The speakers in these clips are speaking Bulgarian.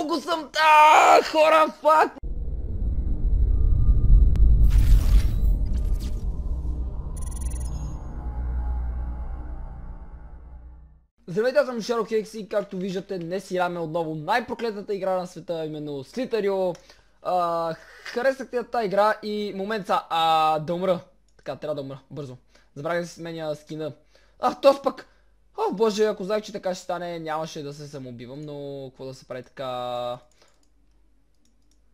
Колко съм... та хора, фак! Здравейте, аз съм Шаро Хекс и както виждате днес играме отново най-проклетната игра на света, именно Слитарио. Харесахте тази игра и момент са, а, да умра. Така, трябва да умра, бързо. Забравя да си сменя скина. Ах, този пък! О, боже, ако знаех, че така ще стане, нямаше да се самоубивам, но какво да се прави така...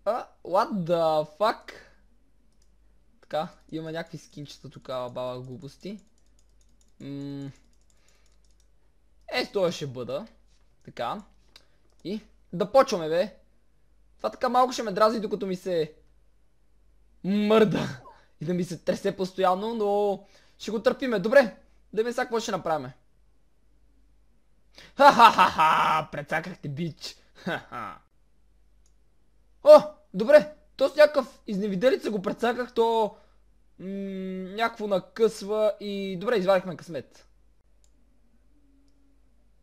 А, what the fuck? Така, има някакви скинчета тук, баба глупости. Е, това ще бъда. Така. И да почваме, бе. Това така малко ще ме дрази, докато ми се... Мърда. И да ми се тресе постоянно, но... Ще го търпиме. Добре, да ми сега какво ще направим. Ха-ха-ха-ха! Прецакахте, бич! Ха-ха! О, добре! То с някакъв изневиделица го прецаках, то... някакво накъсва и... Добре, извадихме късмет.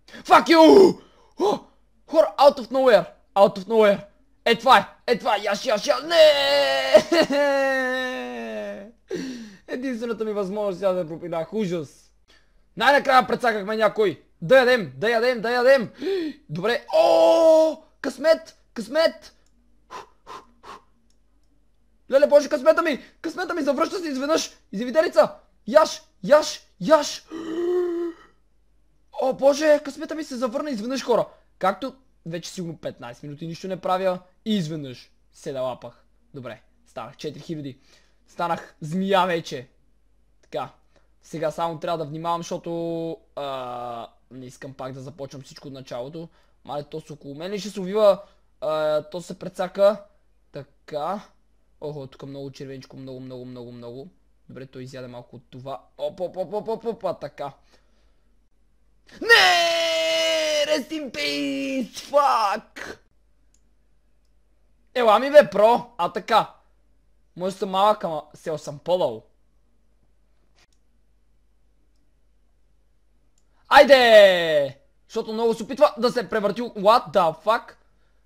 Fuck you! О, хора, out of nowhere! Out of nowhere! Е това е! Е това е! Яш, яш, яш! Не! Единствената ми възможност сега да пропинах. Ужас! Най-накрая прецакахме някой! Да ядем, да ядем, да ядем! Добре. О, късмет, късмет! Леле, боже, късмета ми! Късмета ми завръща се изведнъж! Изявиделица! Яш, яш, яш! О, боже, късмета ми се завърна изведнъж, хора! Както вече сигурно 15 минути нищо не правя и изведнъж се лапах. Добре, станах 4000. Станах змия вече. Така. Сега само трябва да внимавам, защото не искам пак да започвам всичко от началото. Мале, то се около мен ще се увива, а, то се прецака. Така. Охо, тук много червенчко, много, много, много, много. Добре, той изяде малко от това. Оп, оп, оп, оп, оп, оп, така. Не! Rest in peace! Fuck! Ела ми бе, про! А така. Може съм малък, ама сел съм пълъл. Айде! Защото много се опитва да се превъртил. What the fuck?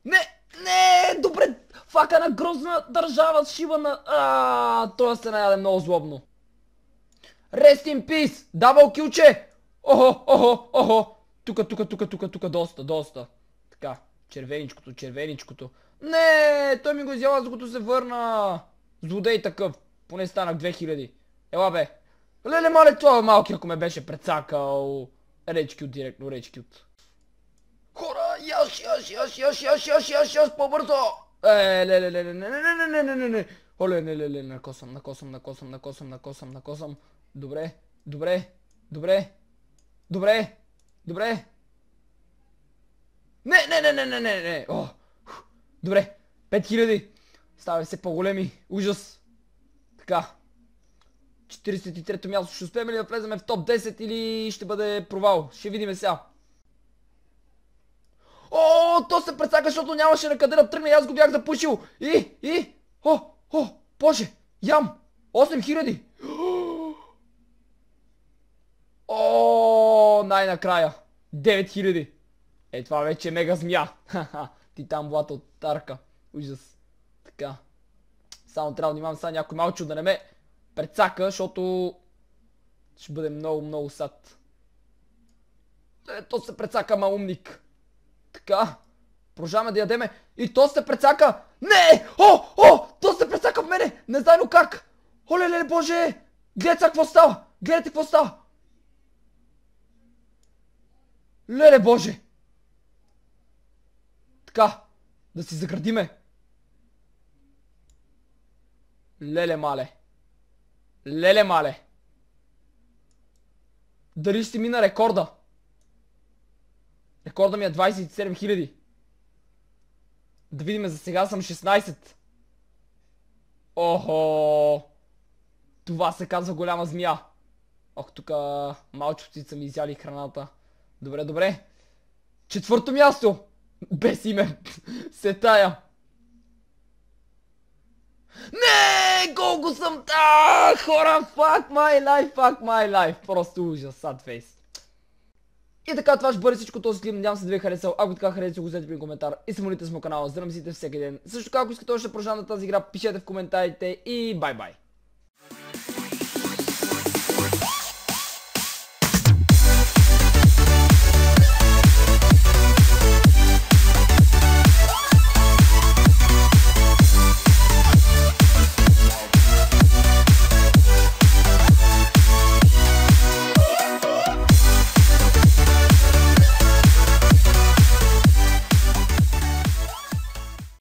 Не! Не! Добре! Фака е на грозна държава с шива на... Ааа! Той се наяде много злобно. Rest in peace! Дабъл килче! Охо, охо, охо! Тука, тука, тука, тука, тука, доста, доста. Така, червеничкото, червеничкото. Не, той ми го изява, като се върна. Злодей такъв. Поне станах 2000. Ела бе. Леле, мале, това малки, ако ме беше прецакал. Речкют директно, речкют. Хора, яш, яш, яш, яш, яш, яш, яш, яш, по-бързо! Е, ле, ле, ле, ле, не, не, не, не, не, не, не, Оле, не, ле, ле, накосам, накосам, накосам, накосам, накосам, накосам. Добре, добре, добре, добре, добре. Не, не, не, не, не, не, не. О, добре, 5000. Става се по-големи. Ужас. Така. 43-то място. Ще успеем ли да влеземе в топ 10 или ще бъде провал? Ще видим сега. О, то се прецака, защото нямаше на къде да тръгне. Аз го бях запушил. И, и, о, о, боже, ям. 8000. О, най-накрая. 9000. Е, това вече е мега змия. там блата от Тарка. Ужас. Така. Само трябва да внимавам сега някой малчо да не ме прецака, защото ще бъде много, много сад. Е, то се прецака, ма умник. Така. прожаваме да ядеме. И то се прецака! Не! О! О! То се прецака в мене! Не но как! Оле, леле, боже! Гледайте какво става! Гледайте какво става! Леле, боже! Така. Да си заградиме. Леле, мале. Леле мале. Дали ще мина рекорда? Рекорда ми е 27 000. Да видим, за сега съм 16. Охо! Това се казва голяма змия. Ох, тук малчовци са ми изяли храната. Добре, добре. Четвърто място! Без име. Се тая. Не, колко съм... та хора, fuck my life, fuck my life. Просто ужас, sad face. И така, това ще бъде всичко този клип. Надявам се да ви е харесал. Ако така харесал, го взете ми коментар и се молите с моя канал. Здравейте всеки ден. Също така, ако искате още да продължавам на тази игра, пишете в коментарите и бай-бай.